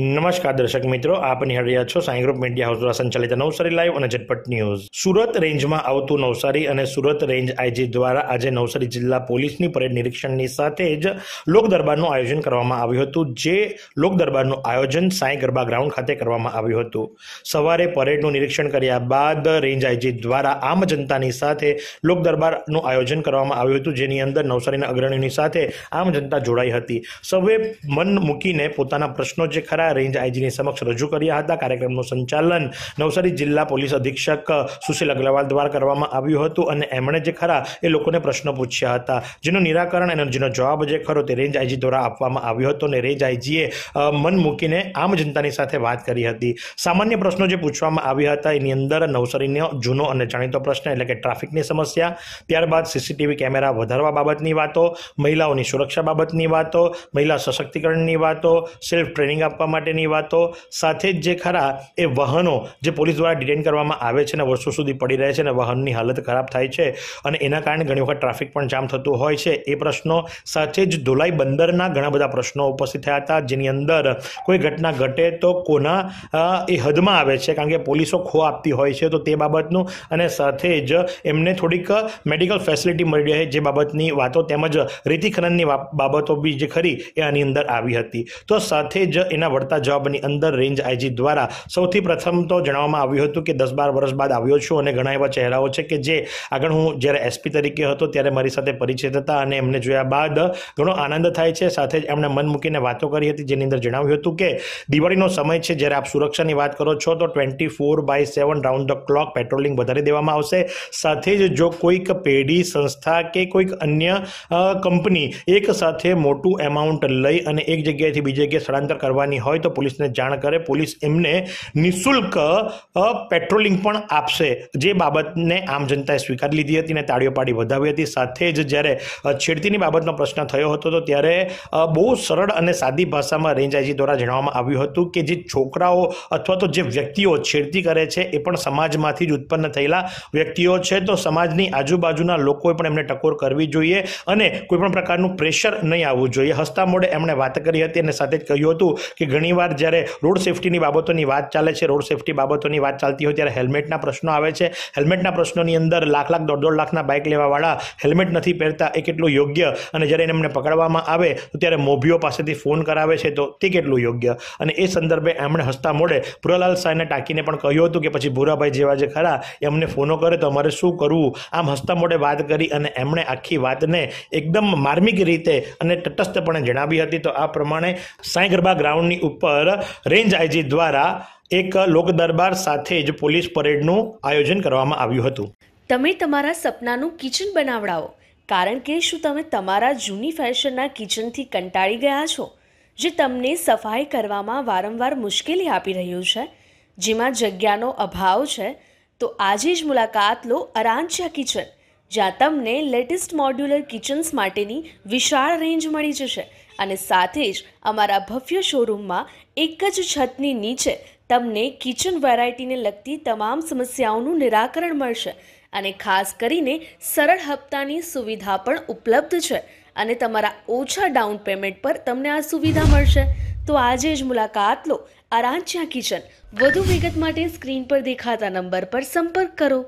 નમસ્કાર દર્શક મિત્રો આપ નિહાળ છો સાંઈ ગ્રુપ મીડિયા હાઉસ દ્વારા સંચાલિત નવસારી લાઈવ અને ઝટપટ ન્યૂઝ સુરત રેન્જમાં આવતું નવસારી અને સુરત રેન્જ આઈજી દ્વારા આજે નવસારી જિલ્લા પોલીસની પરેડ નિરીક્ષણની સાથે જ લોક દરબારનું આયોજન કરવામાં આવ્યું હતું જે લોક દરબારનું આયોજન સાંઈ ગરબા ગ્રાઉન્ડ ખાતે કરવામાં આવ્યું હતું સવારે પરેડનું નિરીક્ષણ કર્યા બાદ રેન્જ આઈજી દ્વારા આમ જનતાની સાથે લોક દરબારનું આયોજન કરવામાં આવ્યું હતું જેની અંદર નવસારીના અગ્રણીઓની સાથે આમ જનતા જોડાઈ હતી સૌએ મન મૂકીને પોતાના પ્રશ્નો જે ખરા ઝાલા રેન્જ આઈજીની સમક્ષ રજૂ કર્યા હતા કાર્યક્રમનું સંચાલન નવસારી જિલ્લા પોલીસ અધિક્ષક સુશીલ અગ્રવાલ દ્વારા કરવામાં આવ્યું હતું અને એમણે જે ખરા એ લોકોને પ્રશ્નો પૂછ્યા હતા જેનું નિરાકરણ અને જેનો જવાબ જે ખરો તે રેન્જ આઈજી દ્વારા આપવામાં આવ્યો હતો અને રેન્જ આઈજીએ મન મૂકીને આમ જનતાની સાથે વાત કરી હતી સામાન્ય પ્રશ્નો જે પૂછવામાં આવ્યા હતા એની અંદર નવસારીનો જૂનો અને જાણીતો પ્રશ્ન એટલે કે ટ્રાફિકની સમસ્યા ત્યારબાદ સીસીટીવી કેમેરા વધારવા બાબતની વાતો મહિલાઓની સુરક્ષા બાબતની વાતો મહિલા સશક્તિકરણની વાતો સેલ્ફ ટ્રેનિંગ આપવા માટે માટેની વાતો સાથે જ જે ખરા એ વાહનો જે પોલીસ દ્વારા ડિટેન કરવામાં આવે છે ને વર્ષો સુધી પડી રહે છે ને વાહનની હાલત ખરાબ થાય છે અને એના કારણે ઘણી વખત ટ્રાફિક પણ જામ થતું હોય છે એ પ્રશ્નો સાથે જ ધોલાઈ બંદરના ઘણા બધા પ્રશ્નો ઉપસ્થિત થયા હતા જેની અંદર કોઈ ઘટના ઘટે તો કોના એ હદમાં આવે છે કારણ કે પોલીસો ખો આપતી હોય છે તો તે બાબતનું અને સાથે જ એમને થોડીક મેડિકલ ફેસિલિટી મળી રહે જે બાબતની વાતો તેમજ રીતિ ખનનની બાબતો બી જે ખરી એ આની અંદર આવી હતી તો સાથે જ એના મળતા જોબની અંદર રેન્જ આઈજી દ્વારા સૌથી પ્રથમ તો જણાવવામાં આવ્યું હતું કે દસ બાર વર્ષ બાદ આવ્યો છું અને ઘણા એવા ચહેરાઓ છે કે જે આગળ હું જ્યારે એસપી તરીકે હતો ત્યારે મારી સાથે પરિચિત હતા અને એમને જોયા બાદ ઘણો આનંદ થાય છે સાથે જ એમણે મન મૂકીને વાતો કરી હતી જેની અંદર જણાવ્યું હતું કે દિવાળીનો સમય છે જ્યારે આપ સુરક્ષાની વાત કરો છો તો twenty four by seven round the clock patrolling વધારી દેવામાં આવશે સાથે જ જો કોઈક પેઢી સંસ્થા કે કોઈક અન્ય કંપની એક સાથે મોટું એમાઉન્ટ લઈ અને એક જગ્યાએથી બીજી જગ્યાએ સ્થળાંતર કરવાની હોય હોય તો પોલીસને જાણ કરે પોલીસ એમને નિઃશુલ્ક પેટ્રોલિંગ પણ આપશે જે બાબતને આમ જનતાએ સ્વીકારી લીધી હતી અને તાળીઓ પાડી વધાવી હતી સાથે જ જ્યારે છેડતીની બાબતનો પ્રશ્ન થયો હતો તો ત્યારે બહુ સરળ અને સાદી ભાષામાં રેન્જ આઈજી દ્વારા જણાવવામાં આવ્યું હતું કે જે છોકરાઓ અથવા તો જે વ્યક્તિઓ છેડતી કરે છે એ પણ સમાજમાંથી જ ઉત્પન્ન થયેલા વ્યક્તિઓ છે તો સમાજની આજુબાજુના લોકોએ પણ એમને ટકોર કરવી જોઈએ અને કોઈપણ પ્રકારનું પ્રેશર નહીં આવવું જોઈએ હસ્તા મોડે એમણે વાત કરી હતી અને સાથે જ કહ્યું હતું કે ઘણીવાર જ્યારે રોડ સેફટીની બાબતોની વાત ચાલે છે રોડ સેફટી બાબતોની વાત ચાલતી હોય ત્યારે હેલ્મેટના પ્રશ્નો આવે છે હેલ્મેટના પ્રશ્નોની અંદર લાખ લાખ દોઢ દોઢ લાખના બાઇક લેવાવાળા હેલ્મેટ નથી પહેરતા એ કેટલું યોગ્ય અને જ્યારે એમને પકડવામાં આવે તો ત્યારે મોભીઓ પાસેથી ફોન કરાવે છે તો તે કેટલું યોગ્ય અને એ સંદર્ભે એમણે હસતા મોડે પુરાલાલ સાહેબને ટાંકીને પણ કહ્યું હતું કે પછી ભૂરાભાઈ જેવા જે ખરા એ અમને ફોનો કરે તો અમારે શું કરવું આમ હસતા મોડે વાત કરી અને એમણે આખી વાતને એકદમ માર્મિક રીતે અને તટસ્થપણે જણાવી હતી તો આ પ્રમાણે સાંઈ ગરબા ગ્રાઉન્ડની ઉપર રેન્જ આઈજી દ્વારા એક લોકદરબાર સાથે જ પોલીસ પરેડનું આયોજન કરવામાં આવ્યું હતું તમે તમારા સપનાનું કિચન બનાવડાવો કારણ કે શું તમે તમારા જૂની ફેશનના કિચનથી કંટાળી ગયા છો જે તમને સફાઈ કરવામાં વારંવાર મુશ્કેલી આપી રહ્યું છે જેમાં જગ્યાનો અભાવ છે તો આજે જ મુલાકાત લો અરાંચિયા કિચન જ્યાં તમને લેટેસ્ટ મોડ્યુલર કિચન્સ માટેની વિશાળ રેન્જ મળી જશે અને સાથે જ અમારા ભવ્ય શોરૂમમાં એક જ છતની નીચે તમને કિચન વેરાયટીને લગતી તમામ સમસ્યાઓનું નિરાકરણ મળશે અને ખાસ કરીને સરળ હપ્તાની સુવિધા પણ ઉપલબ્ધ છે અને તમારા ઓછા ડાઉન પેમેન્ટ પર તમને આ સુવિધા મળશે તો આજે જ મુલાકાત લો આરાંચ્યા કિચન વધુ વિગત માટે સ્ક્રીન પર દેખાતા નંબર પર સંપર્ક કરો